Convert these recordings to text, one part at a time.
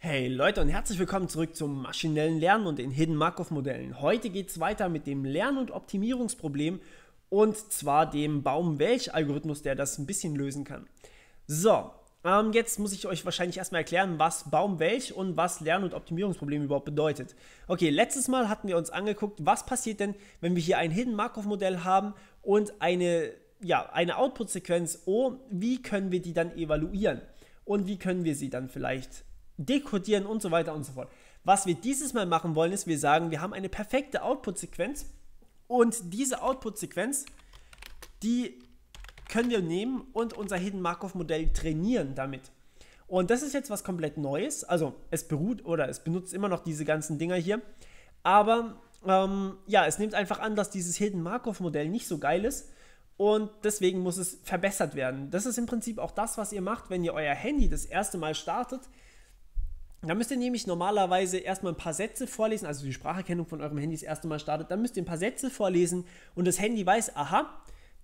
Hey Leute und herzlich willkommen zurück zum maschinellen Lernen und den Hidden Markov Modellen. Heute geht es weiter mit dem Lern- und Optimierungsproblem und zwar dem Baum-Welch-Algorithmus, der das ein bisschen lösen kann. So, ähm, jetzt muss ich euch wahrscheinlich erstmal erklären, was Baum-Welch und was Lern- und Optimierungsproblem überhaupt bedeutet. Okay, letztes Mal hatten wir uns angeguckt, was passiert denn, wenn wir hier ein Hidden Markov Modell haben und eine, ja, eine Output-Sequenz O, oh, wie können wir die dann evaluieren? Und wie können wir sie dann vielleicht dekodieren und so weiter und so fort. Was wir dieses Mal machen wollen, ist, wir sagen, wir haben eine perfekte Output-Sequenz und diese Output-Sequenz, die können wir nehmen und unser Hidden Markov-Modell trainieren damit. Und das ist jetzt was komplett Neues. Also es beruht oder es benutzt immer noch diese ganzen Dinger hier. Aber ähm, ja, es nimmt einfach an, dass dieses Hidden Markov-Modell nicht so geil ist. Und deswegen muss es verbessert werden. Das ist im Prinzip auch das, was ihr macht, wenn ihr euer Handy das erste Mal startet da müsst ihr nämlich normalerweise erstmal ein paar Sätze vorlesen, also die Spracherkennung von eurem Handy das erste Mal startet, dann müsst ihr ein paar Sätze vorlesen und das Handy weiß, aha,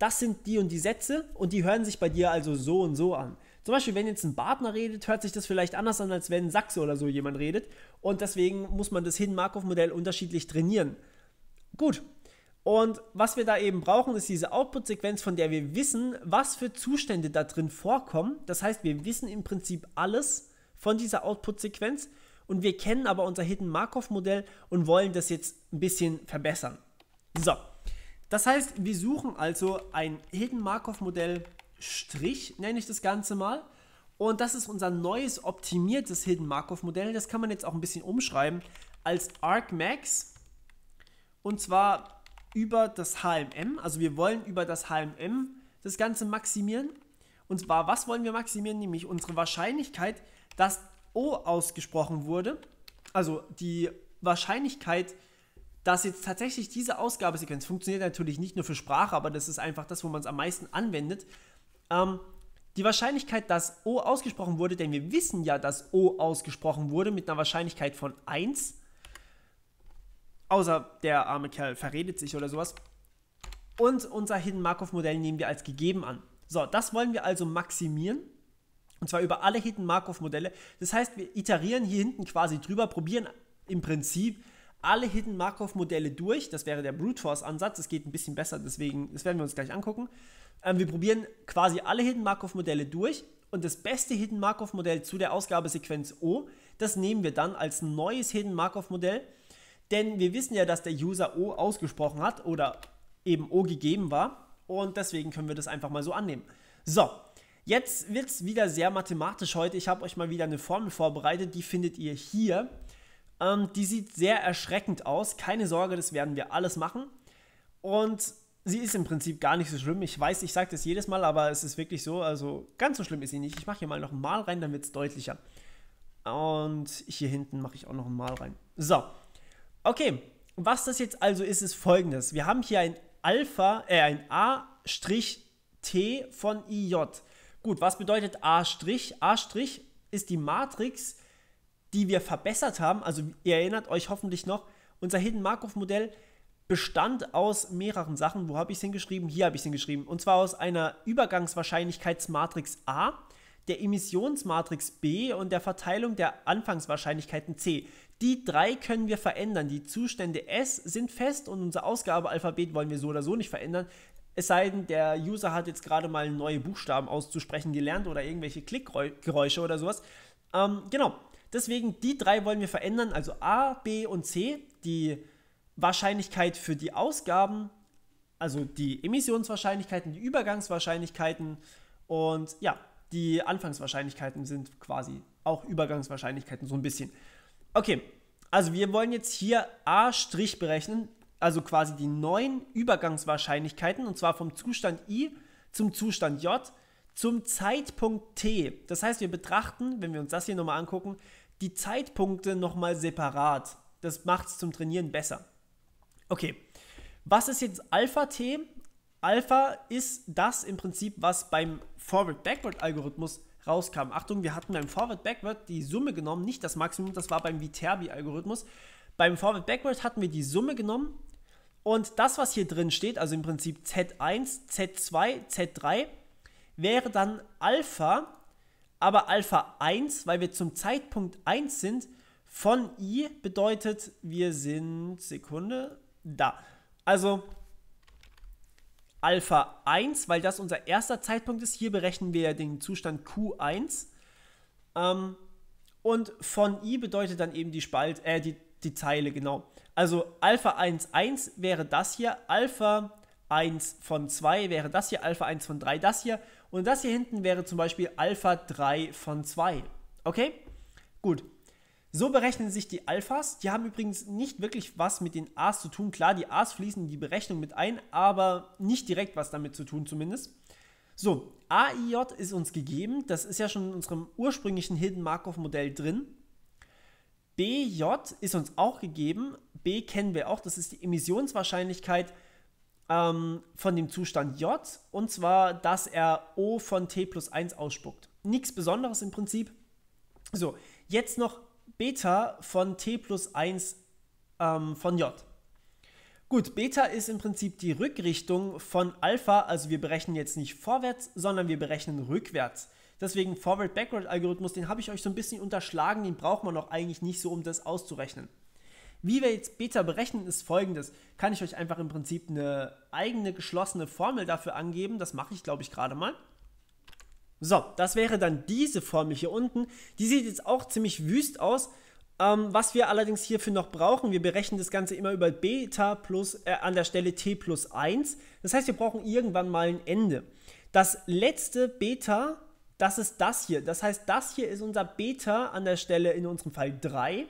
das sind die und die Sätze und die hören sich bei dir also so und so an. Zum Beispiel, wenn jetzt ein Partner redet, hört sich das vielleicht anders an, als wenn ein Sachse oder so jemand redet und deswegen muss man das Hin-Markov-Modell unterschiedlich trainieren. Gut, und was wir da eben brauchen, ist diese Output-Sequenz, von der wir wissen, was für Zustände da drin vorkommen. Das heißt, wir wissen im Prinzip alles, von dieser Output-Sequenz und wir kennen aber unser Hidden Markov-Modell und wollen das jetzt ein bisschen verbessern. So, das heißt, wir suchen also ein Hidden Markov-Modell Strich, nenne ich das Ganze mal. Und das ist unser neues optimiertes Hidden Markov-Modell. Das kann man jetzt auch ein bisschen umschreiben als ArcMax. Und zwar über das HMM. Also wir wollen über das HMM das Ganze maximieren. Und zwar, was wollen wir maximieren? Nämlich unsere Wahrscheinlichkeit, das O ausgesprochen wurde, also die Wahrscheinlichkeit, dass jetzt tatsächlich diese Ausgabesequenz funktioniert natürlich nicht nur für Sprache, aber das ist einfach das, wo man es am meisten anwendet. Ähm, die Wahrscheinlichkeit, dass O ausgesprochen wurde, denn wir wissen ja, dass O ausgesprochen wurde mit einer Wahrscheinlichkeit von 1. Außer der arme Kerl verredet sich oder sowas. Und unser Hidden-Markov-Modell nehmen wir als gegeben an. So, das wollen wir also maximieren. Und zwar über alle Hidden Markov-Modelle. Das heißt, wir iterieren hier hinten quasi drüber, probieren im Prinzip alle Hidden Markov-Modelle durch. Das wäre der Brute Force-Ansatz. Das geht ein bisschen besser, deswegen, das werden wir uns gleich angucken. Ähm, wir probieren quasi alle Hidden Markov-Modelle durch. Und das beste Hidden Markov-Modell zu der Ausgabesequenz O, das nehmen wir dann als neues Hidden Markov-Modell. Denn wir wissen ja, dass der User O ausgesprochen hat oder eben O gegeben war. Und deswegen können wir das einfach mal so annehmen. So, Jetzt wird es wieder sehr mathematisch heute. Ich habe euch mal wieder eine Formel vorbereitet, die findet ihr hier. Ähm, die sieht sehr erschreckend aus. Keine Sorge, das werden wir alles machen. Und sie ist im Prinzip gar nicht so schlimm. Ich weiß, ich sage das jedes Mal, aber es ist wirklich so. Also ganz so schlimm ist sie nicht. Ich mache hier mal noch ein Mal rein, dann wird es deutlicher. Und hier hinten mache ich auch noch ein Mal rein. So. Okay. Was das jetzt also ist, ist folgendes. Wir haben hier ein Alpha, äh, ein A-T von IJ. Gut, was bedeutet A'? A' ist die Matrix, die wir verbessert haben. Also ihr erinnert euch hoffentlich noch, unser Hidden Markov-Modell bestand aus mehreren Sachen. Wo habe ich es hingeschrieben? Hier habe ich es hingeschrieben. Und zwar aus einer Übergangswahrscheinlichkeitsmatrix A, der Emissionsmatrix B und der Verteilung der Anfangswahrscheinlichkeiten C. Die drei können wir verändern. Die Zustände S sind fest und unser Ausgabealphabet wollen wir so oder so nicht verändern. Es sei denn, der User hat jetzt gerade mal neue Buchstaben auszusprechen gelernt oder irgendwelche Klickgeräusche oder sowas. Ähm, genau, deswegen die drei wollen wir verändern, also A, B und C, die Wahrscheinlichkeit für die Ausgaben, also die Emissionswahrscheinlichkeiten, die Übergangswahrscheinlichkeiten und ja, die Anfangswahrscheinlichkeiten sind quasi auch Übergangswahrscheinlichkeiten so ein bisschen. Okay, also wir wollen jetzt hier A' berechnen, also quasi die neuen Übergangswahrscheinlichkeiten, und zwar vom Zustand I zum Zustand J zum Zeitpunkt T. Das heißt, wir betrachten, wenn wir uns das hier nochmal angucken, die Zeitpunkte nochmal separat. Das macht es zum Trainieren besser. Okay, was ist jetzt Alpha-T? Alpha ist das im Prinzip, was beim Forward-Backward-Algorithmus rauskam. Achtung, wir hatten beim Forward-Backward die Summe genommen, nicht das Maximum, das war beim Viterbi-Algorithmus. Beim Forward-Backward hatten wir die Summe genommen und das, was hier drin steht, also im Prinzip Z1, Z2, Z3, wäre dann Alpha, aber Alpha 1, weil wir zum Zeitpunkt 1 sind, von i bedeutet, wir sind, Sekunde, da. Also Alpha 1, weil das unser erster Zeitpunkt ist. Hier berechnen wir den Zustand Q1. Ähm, und von i bedeutet dann eben die Spalt, äh, die, die Zeile, genau. Also Alpha 1,1 wäre das hier, Alpha 1 von 2 wäre das hier, Alpha 1 von 3 das hier und das hier hinten wäre zum Beispiel Alpha 3 von 2. Okay? Gut. So berechnen sich die Alphas. Die haben übrigens nicht wirklich was mit den A's zu tun. Klar, die A's fließen in die Berechnung mit ein, aber nicht direkt was damit zu tun zumindest. So, AIJ ist uns gegeben. Das ist ja schon in unserem ursprünglichen Hidden Markov Modell drin. BJ ist uns auch gegeben. B kennen wir auch. Das ist die Emissionswahrscheinlichkeit ähm, von dem Zustand J. Und zwar, dass er O von T plus 1 ausspuckt. Nichts Besonderes im Prinzip. So, jetzt noch Beta von T plus 1 ähm, von J. Gut, Beta ist im Prinzip die Rückrichtung von Alpha. Also wir berechnen jetzt nicht vorwärts, sondern wir berechnen rückwärts. Deswegen Forward-Backward-Algorithmus, den habe ich euch so ein bisschen unterschlagen, den braucht man auch eigentlich nicht so, um das auszurechnen. Wie wir jetzt Beta berechnen, ist folgendes. Kann ich euch einfach im Prinzip eine eigene geschlossene Formel dafür angeben. Das mache ich, glaube ich, gerade mal. So, das wäre dann diese Formel hier unten. Die sieht jetzt auch ziemlich wüst aus. Ähm, was wir allerdings hierfür noch brauchen, wir berechnen das Ganze immer über Beta plus, äh, an der Stelle t plus 1. Das heißt, wir brauchen irgendwann mal ein Ende. Das letzte Beta das ist das hier. Das heißt, das hier ist unser Beta an der Stelle in unserem Fall 3.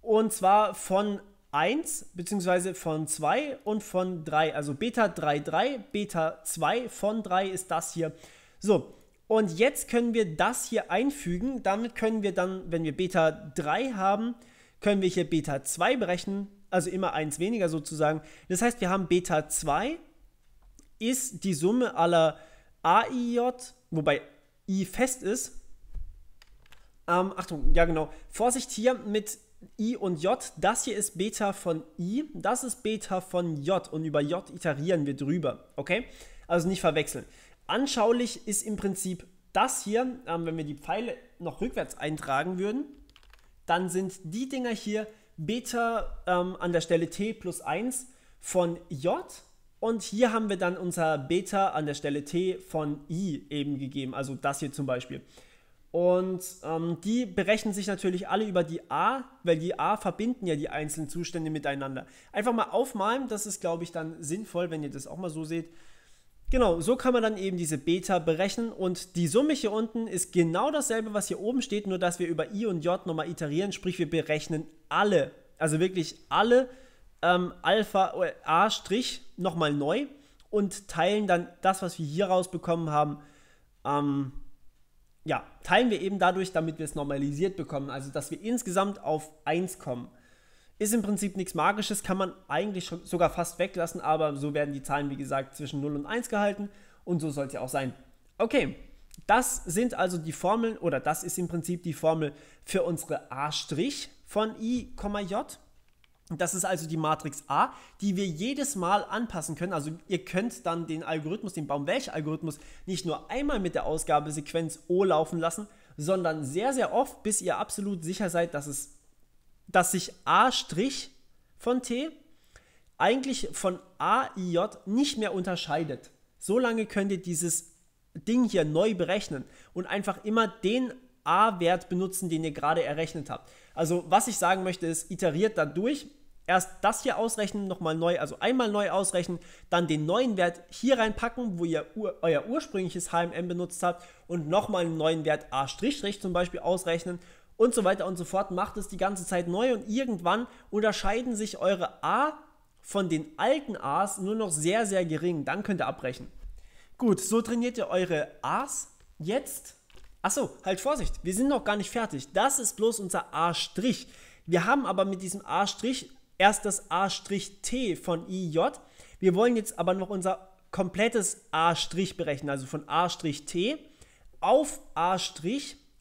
Und zwar von 1 bzw. von 2 und von 3. Also Beta 3, 3, Beta 2 von 3 ist das hier. So, und jetzt können wir das hier einfügen. Damit können wir dann, wenn wir Beta 3 haben, können wir hier Beta 2 berechnen. Also immer 1 weniger sozusagen. Das heißt, wir haben Beta 2 ist die Summe aller AIJ, wobei i fest ist, ähm, Achtung, ja genau, Vorsicht hier mit i und j, das hier ist Beta von i, das ist Beta von j und über j iterieren wir drüber, okay? Also nicht verwechseln. Anschaulich ist im Prinzip das hier, ähm, wenn wir die Pfeile noch rückwärts eintragen würden, dann sind die Dinger hier Beta ähm, an der Stelle t plus 1 von j und hier haben wir dann unser Beta an der Stelle t von i eben gegeben, also das hier zum Beispiel. Und ähm, die berechnen sich natürlich alle über die a, weil die a verbinden ja die einzelnen Zustände miteinander. Einfach mal aufmalen, das ist, glaube ich, dann sinnvoll, wenn ihr das auch mal so seht. Genau, so kann man dann eben diese Beta berechnen und die Summe hier unten ist genau dasselbe, was hier oben steht, nur dass wir über i und j nochmal iterieren, sprich wir berechnen alle, also wirklich alle ähm, Alpha äh, A' nochmal neu und teilen dann das, was wir hier rausbekommen haben, ähm, ja, teilen wir eben dadurch, damit wir es normalisiert bekommen, also dass wir insgesamt auf 1 kommen. Ist im Prinzip nichts Magisches, kann man eigentlich sogar fast weglassen, aber so werden die Zahlen, wie gesagt, zwischen 0 und 1 gehalten und so soll es ja auch sein. Okay, das sind also die Formeln oder das ist im Prinzip die Formel für unsere A' von i, j. Das ist also die Matrix A, die wir jedes Mal anpassen können. Also ihr könnt dann den Algorithmus, den Baum-Welch-Algorithmus nicht nur einmal mit der Ausgabesequenz O laufen lassen, sondern sehr, sehr oft, bis ihr absolut sicher seid, dass es, dass sich A' von T eigentlich von A, I, J nicht mehr unterscheidet. So lange könnt ihr dieses Ding hier neu berechnen und einfach immer den A-Wert benutzen, den ihr gerade errechnet habt. Also was ich sagen möchte ist, iteriert dadurch erst das hier ausrechnen, nochmal neu, also einmal neu ausrechnen, dann den neuen Wert hier reinpacken, wo ihr euer ursprüngliches HMM benutzt habt und nochmal einen neuen Wert A' zum Beispiel ausrechnen und so weiter und so fort. Macht es die ganze Zeit neu und irgendwann unterscheiden sich eure A von den alten A's nur noch sehr, sehr gering. Dann könnt ihr abbrechen. Gut, so trainiert ihr eure A's jetzt. Achso, halt Vorsicht, wir sind noch gar nicht fertig. Das ist bloß unser A'. Wir haben aber mit diesem A' erst das A'T von IJ. Wir wollen jetzt aber noch unser komplettes A' berechnen, also von A'T auf A',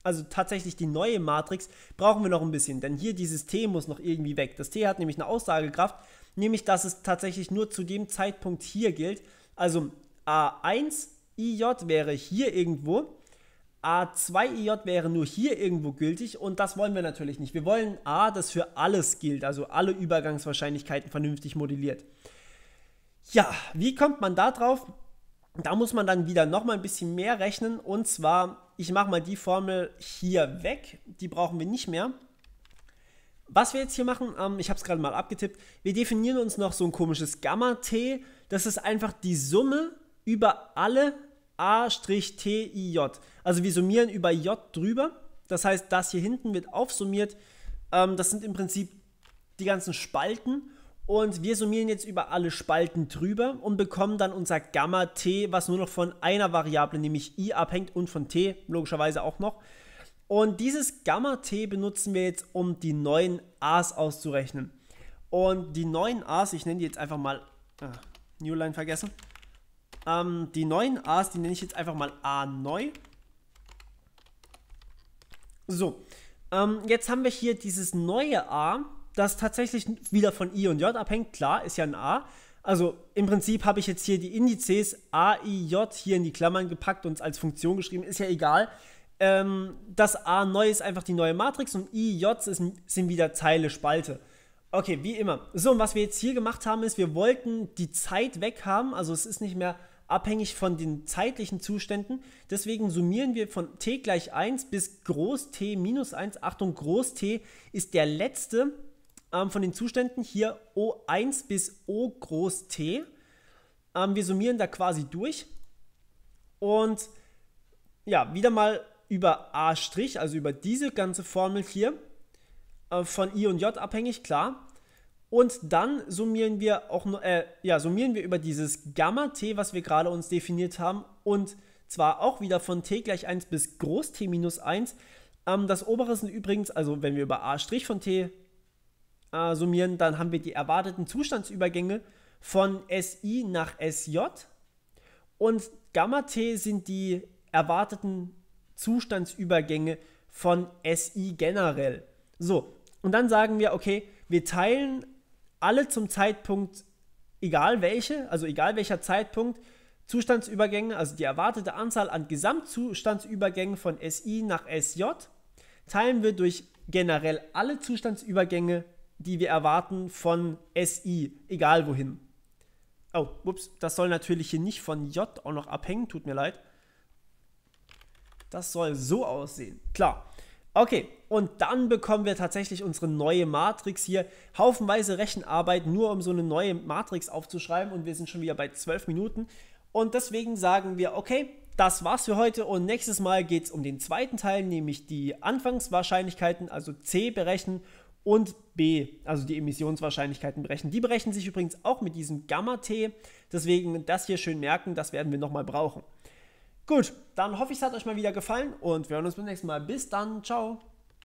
also tatsächlich die neue Matrix, brauchen wir noch ein bisschen, denn hier dieses T muss noch irgendwie weg. Das T hat nämlich eine Aussagekraft, nämlich dass es tatsächlich nur zu dem Zeitpunkt hier gilt. Also A1 IJ wäre hier irgendwo a 2 ij wäre nur hier irgendwo gültig und das wollen wir natürlich nicht. Wir wollen A, das für alles gilt, also alle Übergangswahrscheinlichkeiten vernünftig modelliert. Ja, wie kommt man da drauf? Da muss man dann wieder nochmal ein bisschen mehr rechnen und zwar, ich mache mal die Formel hier weg, die brauchen wir nicht mehr. Was wir jetzt hier machen, ähm, ich habe es gerade mal abgetippt, wir definieren uns noch so ein komisches Gamma-T, das ist einfach die Summe über alle A-T-I-J. Also wir summieren über J drüber. Das heißt, das hier hinten wird aufsummiert. Ähm, das sind im Prinzip die ganzen Spalten. Und wir summieren jetzt über alle Spalten drüber und bekommen dann unser Gamma t, was nur noch von einer Variable, nämlich i, abhängt und von t logischerweise auch noch. Und dieses Gamma t benutzen wir jetzt, um die neuen a's auszurechnen. Und die neuen a's, ich nenne die jetzt einfach mal ah, Newline vergessen. Ähm, die neuen A's, die nenne ich jetzt einfach mal A neu. So, ähm, jetzt haben wir hier dieses neue A, das tatsächlich wieder von I und J abhängt. Klar, ist ja ein A. Also im Prinzip habe ich jetzt hier die Indizes A, I, J hier in die Klammern gepackt und als Funktion geschrieben, ist ja egal. Ähm, das A neu ist einfach die neue Matrix und I, J ist, sind wieder Zeile, Spalte. Okay, wie immer. So, und was wir jetzt hier gemacht haben, ist, wir wollten die Zeit weg haben. Also es ist nicht mehr abhängig von den zeitlichen Zuständen. Deswegen summieren wir von t gleich 1 bis Groß T minus 1. Achtung, Groß T ist der letzte ähm, von den Zuständen hier O1 bis O Groß T. Ähm, wir summieren da quasi durch. Und ja, wieder mal über A', also über diese ganze Formel hier, äh, von I und J abhängig, klar. Und dann summieren wir auch äh, ja, summieren wir über dieses Gamma t, was wir gerade uns definiert haben, und zwar auch wieder von t gleich 1 bis groß t minus 1. Ähm, das obere sind übrigens, also wenn wir über a' von t äh, summieren, dann haben wir die erwarteten Zustandsübergänge von SI nach SJ. Und Gamma T sind die erwarteten Zustandsübergänge von SI generell. So, und dann sagen wir, okay, wir teilen alle zum Zeitpunkt, egal welche, also egal welcher Zeitpunkt, Zustandsübergänge, also die erwartete Anzahl an Gesamtzustandsübergängen von SI nach SJ, teilen wir durch generell alle Zustandsübergänge, die wir erwarten, von SI, egal wohin. Oh, ups, das soll natürlich hier nicht von J auch noch abhängen, tut mir leid. Das soll so aussehen. Klar, Okay, und dann bekommen wir tatsächlich unsere neue Matrix hier. Haufenweise Rechenarbeit, nur um so eine neue Matrix aufzuschreiben. Und wir sind schon wieder bei 12 Minuten. Und deswegen sagen wir, okay, das war's für heute. Und nächstes Mal geht es um den zweiten Teil, nämlich die Anfangswahrscheinlichkeiten, also C berechnen und B, also die Emissionswahrscheinlichkeiten berechnen. Die berechnen sich übrigens auch mit diesem Gamma-T. Deswegen das hier schön merken, das werden wir nochmal brauchen. Gut, dann hoffe ich, es hat euch mal wieder gefallen und wir hören uns beim nächsten Mal. Bis dann, ciao.